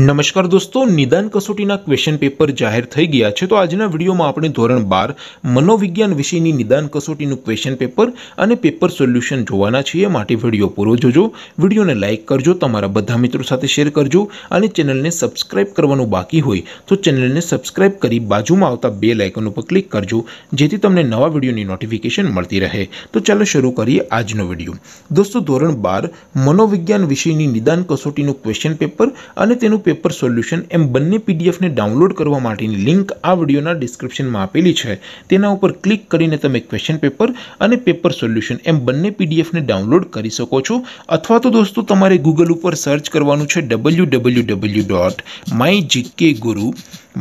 નમસ્કાર દોસ્તો નિદાન કસોટીના ક્વેશ્ચન પેપર જાહેર થઈ ગયા છે તો આજના વિડીયોમાં આપણે ધોરણ બાર મનોવિજ્ઞાન વિષયની નિદાન કસોટીનું ક્વેશ્ચન પેપર અને પેપર સોલ્યુશન જોવાના છીએ માટે વિડીયો પૂરો જોજો વિડીયોને લાઇક કરજો તમારા બધા મિત્રો સાથે શેર કરજો અને ચેનલને સબસ્ક્રાઇબ કરવાનું બાકી હોય તો ચેનલને સબસ્ક્રાઇબ કરી બાજુમાં આવતા બે લાઇકન ઉપર ક્લિક કરજો જેથી તમને નવા વિડીયોની નોટિફિકેશન મળતી રહે તો ચાલો શરૂ કરીએ આજનો વિડીયો દોસ્તો ધોરણ બાર મનોવિજ્ઞાન વિષયની નિદાન કસોટીનું ક્વેશ્ચન પેપર અને તેનું पेपर सॉल्यूशन એમ બંને પીડીએફ ને ડાઉનલોડ કરવા માટેની લિંક આ વિડિયોના ડિસ્ક્રિપ્શનમાં આપેલી છે તેના ઉપર ક્લિક કરીને તમે ક્વેશ્ચન પેપર અને પેપર સોલ્યુશન એમ બંને પીડીએફ ને ડાઉનલોડ કરી શકો છો અથવા તો દોસ્તો તમારે Google ઉપર સર્ચ કરવાનું છે www.mygkguru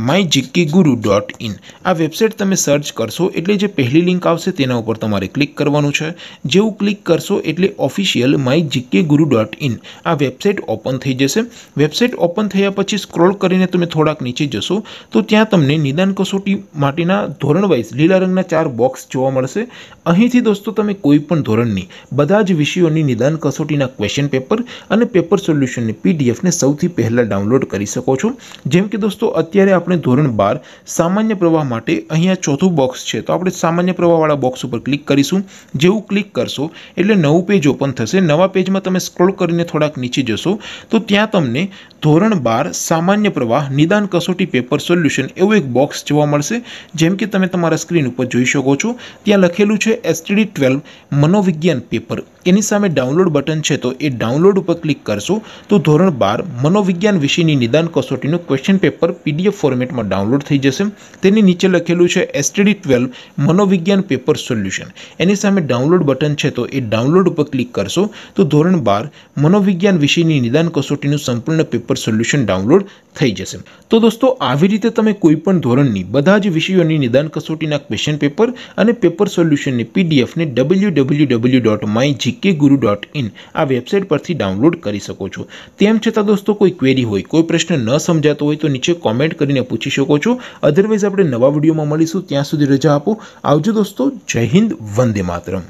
my GK guru dot in આ વેબસાઇટ તમે સર્ચ કરશો એટલે જે પહેલી લિંક આવશે તેના ઉપર તમારે ક્લિક કરવાનું છે જેવું ક્લિક કરશો એટલે official my GK guru dot in આ વેબસાઇટ ઓપન થઈ જશે વેબસાઇટ ઓપન થયા પછી સ્ક્રોલ કરીને તમે થોડાક નીચે જશો તો ત્યાં તમને નિદાન કસોટી માટેના ધોરણ વાઇઝ લીલા રંગના ચાર બોક્સ જોવા મળશે અહીંથી દોસ્તો તમે કોઈ પણ ધોરણની બધા જ વિષયોની નિદાન કસોટીના ક્વેશ્ચન પેપર અને પેપર સોલ્યુશનની પીડીએફને સૌથી પહેલાં ડાઉનલોડ કરી શકો છો જેમ કે દોસ્તો અત્યારે આપણે ધોરણ બાર સામાન્ય પ્રવાહ માટે અહીંયા ચોથું બોક્સ છે તો આપણે સામાન્ય પ્રવાહવાળા બોક્સ ઉપર ક્લિક કરીશું જેવું ક્લિક કરશો એટલે નવું પેજ ઓપન થશે નવા પેજમાં તમે સ્ક્રોલ કરીને થોડાક નીચે જશો તો ત્યાં તમને ધોરણ બાર સામાન્ય પ્રવાહ નિદાન કસોટી પેપર સોલ્યુશન એવું એક બોક્સ જોવા મળશે જેમ કે તમે તમારા સ્ક્રીન ઉપર જોઈ શકો છો ત્યાં લખેલું છે એસટીડી ટ્વેલ્વ મનોવિજ્ઞાન પેપર એની સામે ડાઉનલોડ બટન છે તો એ ડાઉનલોડ ઉપર ક્લિક કરશો તો ધોરણ બાર મનોવિજ્ઞાન વિષયની નિદાન કસોટીનું ક્વેશ્ચન પેપર પીડીએફ મિતમાં ડાઉનલોડ થઈ જશે તેની નીચે લખેલું છે STD 12 મનોવિજ્ઞાન પેપર સોલ્યુશન એની સામે ડાઉનલોડ બટન છે તો એ ડાઉનલોડ ઉપર ક્લિક કરશો તો ધોરણ 12 મનોવિજ્ઞાન વિષયની નિદાન કસોટીનું સંપૂર્ણ પેપર સોલ્યુશન ડાઉનલોડ થઈ જશે તો દોસ્તો આવી રીતે તમે કોઈ પણ ધોરણની બધા જ વિષયોની નિદાન કસોટીના ક્વેશ્ચન પેપર અને પેપર સોલ્યુશનની PDF ને www.mygkguru.in આ વેબસાઈટ પરથી ડાઉનલોડ કરી શકો છો તેમ છતાં દોસ્તો કોઈ ક્વેરી હોય કોઈ પ્રશ્ન ન સમજતો હોય તો નીચે કમેન્ટ કરી पूछी શકો છો અધરવાઈસ આપણે નવા વિડિયોમાં મળીશું ત્યાં સુધી રજા આપો આવજો દોસ્તો જય હિન્દ વંદે માતરમ